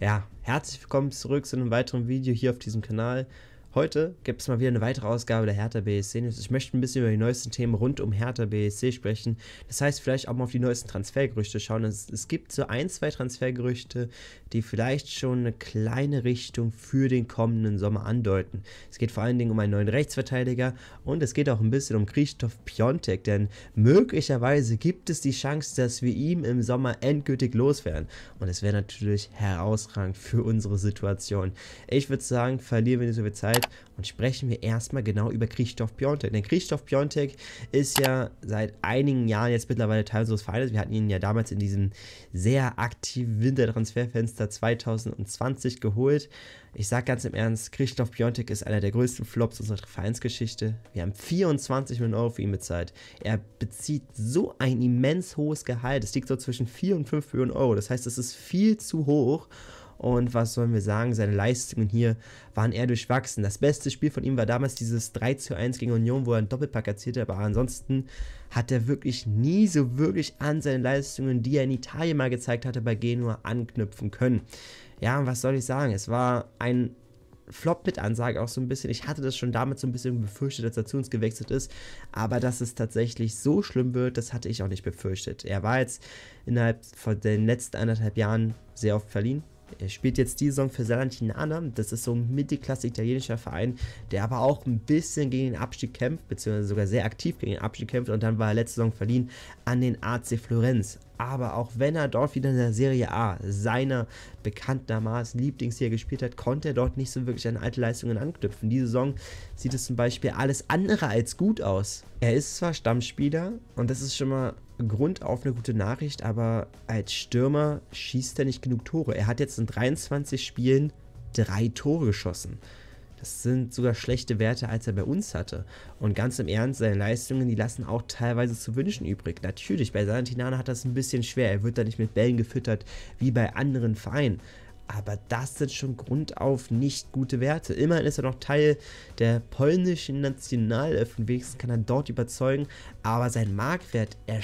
Ja, herzlich willkommen zurück zu einem weiteren Video hier auf diesem Kanal. Heute gibt es mal wieder eine weitere Ausgabe der Hertha BSC News. Ich möchte ein bisschen über die neuesten Themen rund um Hertha BSC sprechen. Das heißt, vielleicht auch mal auf die neuesten Transfergerüchte schauen. Es, es gibt so ein, zwei Transfergerüchte, die vielleicht schon eine kleine Richtung für den kommenden Sommer andeuten. Es geht vor allen Dingen um einen neuen Rechtsverteidiger und es geht auch ein bisschen um Christoph Piontek, denn möglicherweise gibt es die Chance, dass wir ihm im Sommer endgültig loswerden. Und es wäre natürlich herausragend für unsere Situation. Ich würde sagen, verlieren wir nicht so viel Zeit Zeit und sprechen wir erstmal genau über Christoph Piontek. Denn Christoph Piontek ist ja seit einigen Jahren jetzt mittlerweile Teil unseres Vereins. Wir hatten ihn ja damals in diesem sehr aktiven Wintertransferfenster 2020 geholt. Ich sage ganz im Ernst, Christoph Piontek ist einer der größten Flops unserer Vereinsgeschichte. Wir haben 24 Millionen Euro für ihn bezahlt. Er bezieht so ein immens hohes Gehalt. Es liegt so zwischen 4 und 5 Millionen Euro. Das heißt, es ist viel zu hoch. Und was sollen wir sagen? Seine Leistungen hier waren eher durchwachsen. Das beste Spiel von ihm war damals dieses 3 zu 1 gegen Union, wo er einen Doppelpack erzielte. Aber ansonsten hat er wirklich nie so wirklich an seine Leistungen, die er in Italien mal gezeigt hatte, bei Genua anknüpfen können. Ja, und was soll ich sagen? Es war ein Flop mit Ansage auch so ein bisschen. Ich hatte das schon damit so ein bisschen befürchtet, dass er zu uns gewechselt ist. Aber dass es tatsächlich so schlimm wird, das hatte ich auch nicht befürchtet. Er war jetzt innerhalb von den letzten anderthalb Jahren sehr oft verliehen. Er äh, spielt jetzt die Saison für Salantinana. Das ist so ein Mittelklasse italienischer Verein, der aber auch ein bisschen gegen den Abstieg kämpft, beziehungsweise sogar sehr aktiv gegen den Abstieg kämpft. Und dann war er letzte Saison verliehen an den AC Florenz aber auch wenn er dort wieder in der Serie A seiner bekanntermaßen Lieblingsserie gespielt hat, konnte er dort nicht so wirklich an alte Leistungen anknüpfen. Diese Saison sieht es zum Beispiel alles andere als gut aus. Er ist zwar Stammspieler und das ist schon mal Grund auf eine gute Nachricht, aber als Stürmer schießt er nicht genug Tore. Er hat jetzt in 23 Spielen drei Tore geschossen. Das sind sogar schlechte Werte, als er bei uns hatte. Und ganz im Ernst, seine Leistungen, die lassen auch teilweise zu wünschen übrig. Natürlich, bei Santinana hat das ein bisschen schwer. Er wird da nicht mit Bällen gefüttert wie bei anderen Vereinen. Aber das sind schon grundauf nicht gute Werte. Immerhin ist er noch Teil der polnischen Nationalelf und wenigstens kann er dort überzeugen. Aber sein Marktwert, er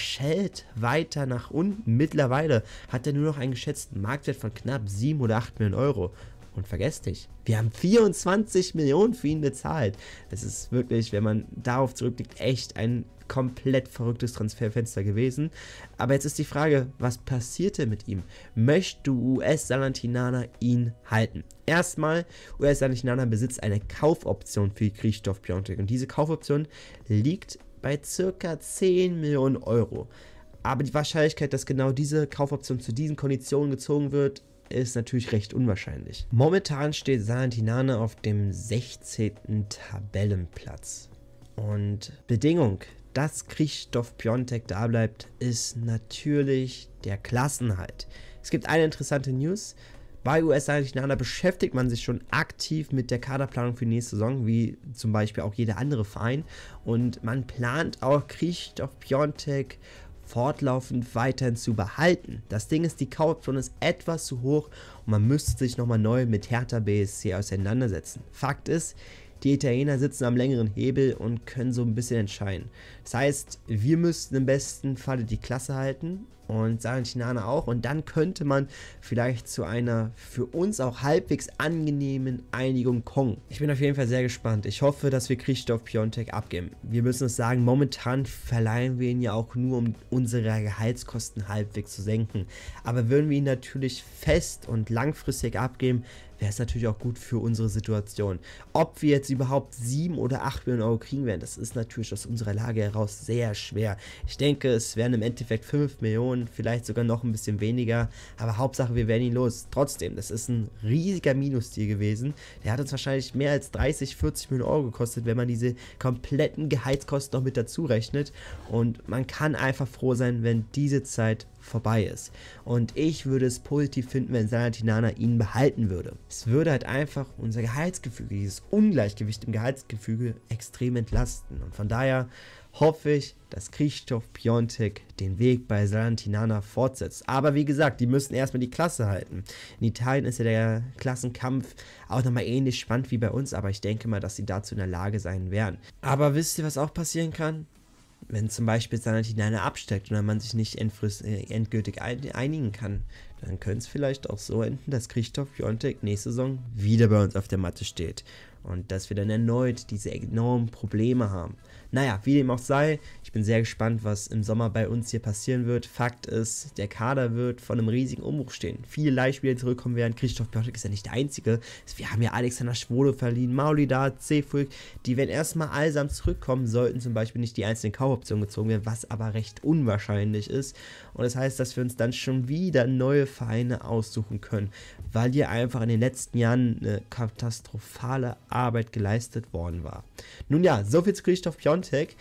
weiter nach unten. Mittlerweile hat er nur noch einen geschätzten Marktwert von knapp 7 oder 8 Millionen Euro. Und vergesst dich, wir haben 24 Millionen für ihn bezahlt. Das ist wirklich, wenn man darauf zurückblickt, echt ein komplett verrücktes Transferfenster gewesen. Aber jetzt ist die Frage, was passierte mit ihm? Möchte us salantinana ihn halten? Erstmal, us salantinana besitzt eine Kaufoption für Christoph Piontek und diese Kaufoption liegt bei circa 10 Millionen Euro. Aber die Wahrscheinlichkeit, dass genau diese Kaufoption zu diesen Konditionen gezogen wird, ist natürlich recht unwahrscheinlich. Momentan steht Salentinana auf dem 16. Tabellenplatz. Und Bedingung, dass Christoph Piontek da bleibt, ist natürlich der Klassenhalt. Es gibt eine interessante News. Bei US Salentinana beschäftigt man sich schon aktiv mit der Kaderplanung für die nächste Saison, wie zum Beispiel auch jeder andere Verein. Und man plant auch Christoph Piontek fortlaufend weiterhin zu behalten. Das Ding ist, die Kauoption ist etwas zu hoch und man müsste sich nochmal neu mit Hertha BSC auseinandersetzen. Fakt ist, die Italiener sitzen am längeren Hebel und können so ein bisschen entscheiden. Das heißt, wir müssten im besten Falle die Klasse halten und Salchinana auch. Und dann könnte man vielleicht zu einer für uns auch halbwegs angenehmen Einigung kommen. Ich bin auf jeden Fall sehr gespannt. Ich hoffe, dass wir Christoph Piontek abgeben. Wir müssen es sagen, momentan verleihen wir ihn ja auch nur, um unsere Gehaltskosten halbwegs zu senken. Aber würden wir ihn natürlich fest und langfristig abgeben, wäre es natürlich auch gut für unsere Situation. Ob wir jetzt überhaupt 7 oder 8 Millionen Euro kriegen werden, das ist natürlich aus unserer Lage heraus sehr schwer. Ich denke, es wären im Endeffekt 5 Millionen, vielleicht sogar noch ein bisschen weniger, aber Hauptsache, wir werden ihn los. Trotzdem, das ist ein riesiger Minusdeal gewesen. Der hat uns wahrscheinlich mehr als 30, 40 Millionen Euro gekostet, wenn man diese kompletten Gehaltskosten noch mit dazu rechnet. Und man kann einfach froh sein, wenn diese Zeit vorbei ist. Und ich würde es positiv finden, wenn Salatinana ihn behalten würde. Es würde halt einfach unser Gehaltsgefüge, dieses Ungleichgewicht im Gehaltsgefüge extrem entlasten. Und von daher hoffe ich, dass Christoph Piontek den Weg bei Salantinana fortsetzt. Aber wie gesagt, die müssen erstmal die Klasse halten. In Italien ist ja der Klassenkampf auch nochmal ähnlich spannend wie bei uns, aber ich denke mal, dass sie dazu in der Lage sein werden. Aber wisst ihr, was auch passieren kann? wenn zum Beispiel Sanatinana absteigt oder man sich nicht äh, endgültig einigen kann, dann könnte es vielleicht auch so enden, dass Christoph Piontek nächste Saison wieder bei uns auf der Matte steht und dass wir dann erneut diese enormen Probleme haben. Naja, wie dem auch sei, ich bin sehr gespannt, was im Sommer bei uns hier passieren wird. Fakt ist, der Kader wird von einem riesigen Umbruch stehen. Viele Leihspieler zurückkommen werden. Christoph Björk ist ja nicht der Einzige. Wir haben ja Alexander Schwole verliehen, Maulida, Cefuig. Die, wenn erstmal allsam zurückkommen, sollten zum Beispiel nicht die einzelnen Kaufoptionen gezogen werden, was aber recht unwahrscheinlich ist. Und das heißt, dass wir uns dann schon wieder neue Vereine aussuchen können, weil hier einfach in den letzten Jahren eine katastrophale Arbeit geleistet worden war. Nun ja, soviel zu Christoph Piontek.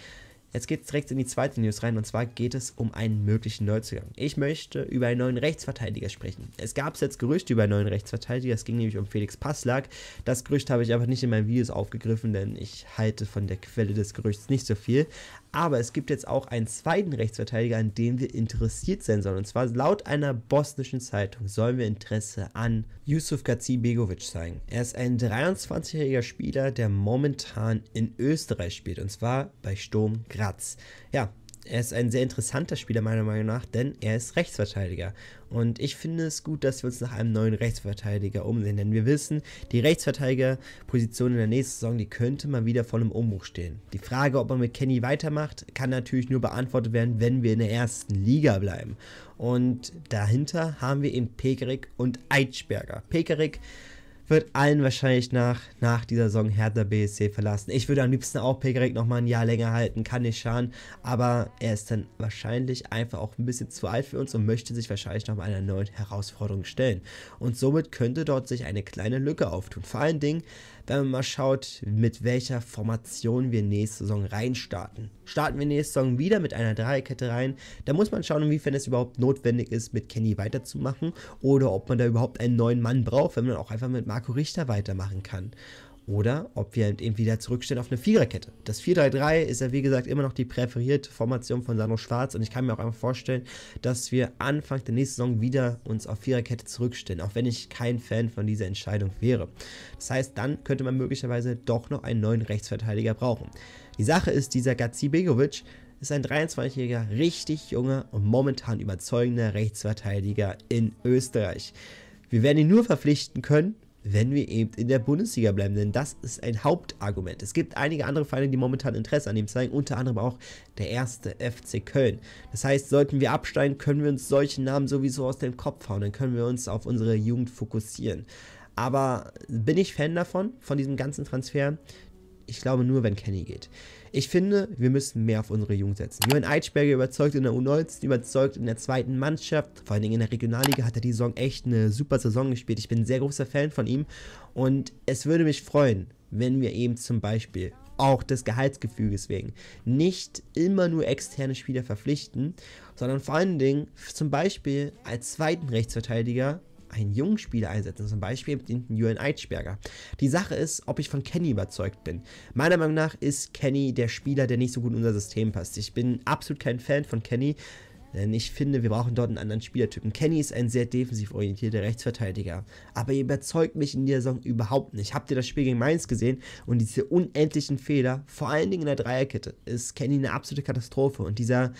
Jetzt geht es direkt in die zweite News rein und zwar geht es um einen möglichen Neuzugang. Ich möchte über einen neuen Rechtsverteidiger sprechen. Es gab jetzt Gerüchte über einen neuen Rechtsverteidiger, es ging nämlich um Felix Passlag. Das Gerücht habe ich aber nicht in meinen Videos aufgegriffen, denn ich halte von der Quelle des Gerüchts nicht so viel. Aber es gibt jetzt auch einen zweiten Rechtsverteidiger, an dem wir interessiert sein sollen. Und zwar laut einer bosnischen Zeitung sollen wir Interesse an Yusuf Gazi Begovic zeigen. Er ist ein 23-jähriger Spieler, der momentan in Österreich spielt und zwar bei Sturm Graz. Graz. Ja, er ist ein sehr interessanter Spieler meiner Meinung nach, denn er ist Rechtsverteidiger. Und ich finde es gut, dass wir uns nach einem neuen Rechtsverteidiger umsehen, denn wir wissen, die Rechtsverteidigerposition in der nächsten Saison, die könnte mal wieder vor einem Umbruch stehen. Die Frage, ob man mit Kenny weitermacht, kann natürlich nur beantwortet werden, wenn wir in der ersten Liga bleiben. Und dahinter haben wir eben Pekerik und Eitschberger. Pekerik wird allen wahrscheinlich nach, nach dieser Saison Hertha BSC verlassen. Ich würde am liebsten auch Pekarek nochmal ein Jahr länger halten, kann nicht schaden, aber er ist dann wahrscheinlich einfach auch ein bisschen zu alt für uns und möchte sich wahrscheinlich nochmal einer neuen Herausforderung stellen. Und somit könnte dort sich eine kleine Lücke auftun. Vor allen Dingen, wenn man mal schaut, mit welcher Formation wir nächste Saison reinstarten. Starten wir nächste Saison wieder mit einer Dreierkette rein, da muss man schauen, inwiefern es überhaupt notwendig ist, mit Kenny weiterzumachen oder ob man da überhaupt einen neuen Mann braucht, wenn man auch einfach mit Marco Richter weitermachen kann. Oder ob wir eben wieder zurückstellen auf eine Viererkette. Das 4-3-3 ist ja wie gesagt immer noch die präferierte Formation von Sano Schwarz und ich kann mir auch einfach vorstellen, dass wir Anfang der nächsten Saison wieder uns auf Viererkette zurückstellen, auch wenn ich kein Fan von dieser Entscheidung wäre. Das heißt, dann könnte man möglicherweise doch noch einen neuen Rechtsverteidiger brauchen. Die Sache ist, dieser Gazi Begovic ist ein 23-jähriger, richtig junger und momentan überzeugender Rechtsverteidiger in Österreich. Wir werden ihn nur verpflichten können, wenn wir eben in der Bundesliga bleiben. Denn das ist ein Hauptargument. Es gibt einige andere Vereine, die momentan Interesse an ihm zeigen, unter anderem auch der erste FC Köln. Das heißt, sollten wir absteigen, können wir uns solche Namen sowieso aus dem Kopf hauen. Dann können wir uns auf unsere Jugend fokussieren. Aber bin ich Fan davon, von diesem ganzen Transfer? ich glaube nur, wenn Kenny geht. Ich finde, wir müssen mehr auf unsere Jungs setzen. Johann Eitschberger überzeugt in der U19, überzeugt in der zweiten Mannschaft. Vor allen Dingen in der Regionalliga hat er die Saison echt eine super Saison gespielt. Ich bin ein sehr großer Fan von ihm. Und es würde mich freuen, wenn wir eben zum Beispiel auch des Gehaltsgefüges wegen nicht immer nur externe Spieler verpflichten, sondern vor allen Dingen zum Beispiel als zweiten Rechtsverteidiger einen jungen Spieler einsetzen, zum Beispiel den Jürgen Eitschberger. Die Sache ist, ob ich von Kenny überzeugt bin. Meiner Meinung nach ist Kenny der Spieler, der nicht so gut in unser System passt. Ich bin absolut kein Fan von Kenny. Denn ich finde, wir brauchen dort einen anderen Spielertypen. Kenny ist ein sehr defensiv orientierter Rechtsverteidiger. Aber er überzeugt mich in dieser Saison überhaupt nicht. Habt ihr das Spiel gegen Mainz gesehen? Und diese unendlichen Fehler, vor allen Dingen in der Dreierkette, ist Kenny eine absolute Katastrophe. Und dieser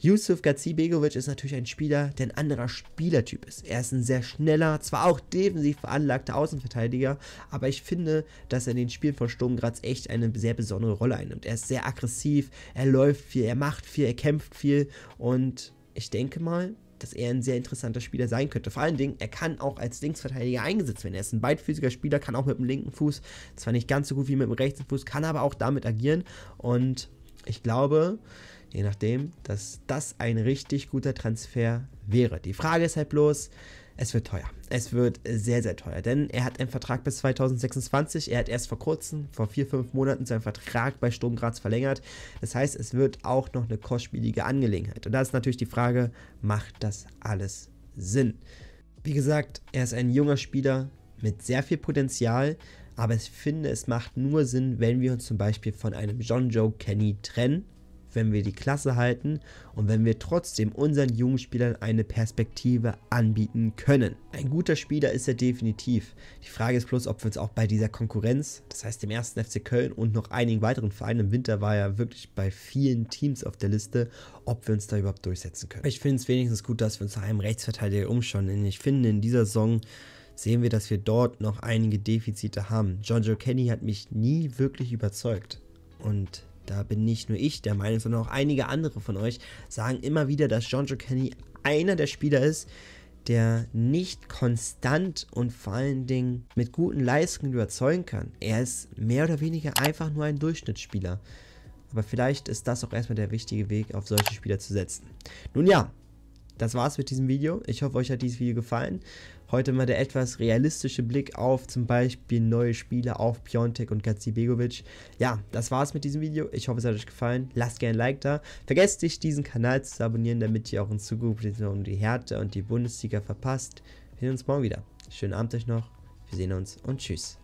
Yusuf Gazibegovic ist natürlich ein Spieler, der ein anderer Spielertyp ist. Er ist ein sehr schneller, zwar auch defensiv veranlagter Außenverteidiger, aber ich finde, dass er in den Spielen von Sturm Graz echt eine sehr besondere Rolle einnimmt. Er ist sehr aggressiv, er läuft viel, er macht viel, er kämpft viel und ich denke mal, dass er ein sehr interessanter Spieler sein könnte. Vor allen Dingen, er kann auch als Linksverteidiger eingesetzt werden. Er ist ein beidfüßiger Spieler, kann auch mit dem linken Fuß, zwar nicht ganz so gut wie mit dem rechten Fuß, kann aber auch damit agieren. Und ich glaube, je nachdem, dass das ein richtig guter Transfer wäre. Die Frage ist halt bloß, es wird teuer. Es wird sehr, sehr teuer, denn er hat einen Vertrag bis 2026. Er hat erst vor kurzem, vor vier, fünf Monaten, seinen Vertrag bei Sturm Graz verlängert. Das heißt, es wird auch noch eine kostspielige Angelegenheit. Und da ist natürlich die Frage, macht das alles Sinn? Wie gesagt, er ist ein junger Spieler mit sehr viel Potenzial, aber ich finde, es macht nur Sinn, wenn wir uns zum Beispiel von einem John Joe Kenny trennen wenn wir die Klasse halten und wenn wir trotzdem unseren jungen Spielern eine Perspektive anbieten können. Ein guter Spieler ist er definitiv. Die Frage ist bloß, ob wir uns auch bei dieser Konkurrenz, das heißt dem ersten FC Köln und noch einigen weiteren Vereinen im Winter war ja wirklich bei vielen Teams auf der Liste, ob wir uns da überhaupt durchsetzen können. Ich finde es wenigstens gut, dass wir uns nach einem Rechtsverteidiger umschauen, denn ich finde in dieser Saison sehen wir, dass wir dort noch einige Defizite haben. John Joe Kenny hat mich nie wirklich überzeugt. Und da bin nicht nur ich der Meinung, sondern auch einige andere von euch sagen immer wieder, dass John Joe Kenny einer der Spieler ist, der nicht konstant und vor allen Dingen mit guten Leistungen überzeugen kann. Er ist mehr oder weniger einfach nur ein Durchschnittsspieler. Aber vielleicht ist das auch erstmal der richtige Weg, auf solche Spieler zu setzen. Nun ja, das war's mit diesem Video. Ich hoffe, euch hat dieses Video gefallen. Heute mal der etwas realistische Blick auf zum Beispiel neue Spiele auf Piontek und Begovic. Ja, das war's mit diesem Video. Ich hoffe, es hat euch gefallen. Lasst gerne ein Like da. Vergesst nicht, diesen Kanal zu abonnieren, damit ihr auch in Zukunft um die Härte und die Bundesliga verpasst. Wir sehen uns morgen wieder. Schönen Abend euch noch. Wir sehen uns und tschüss.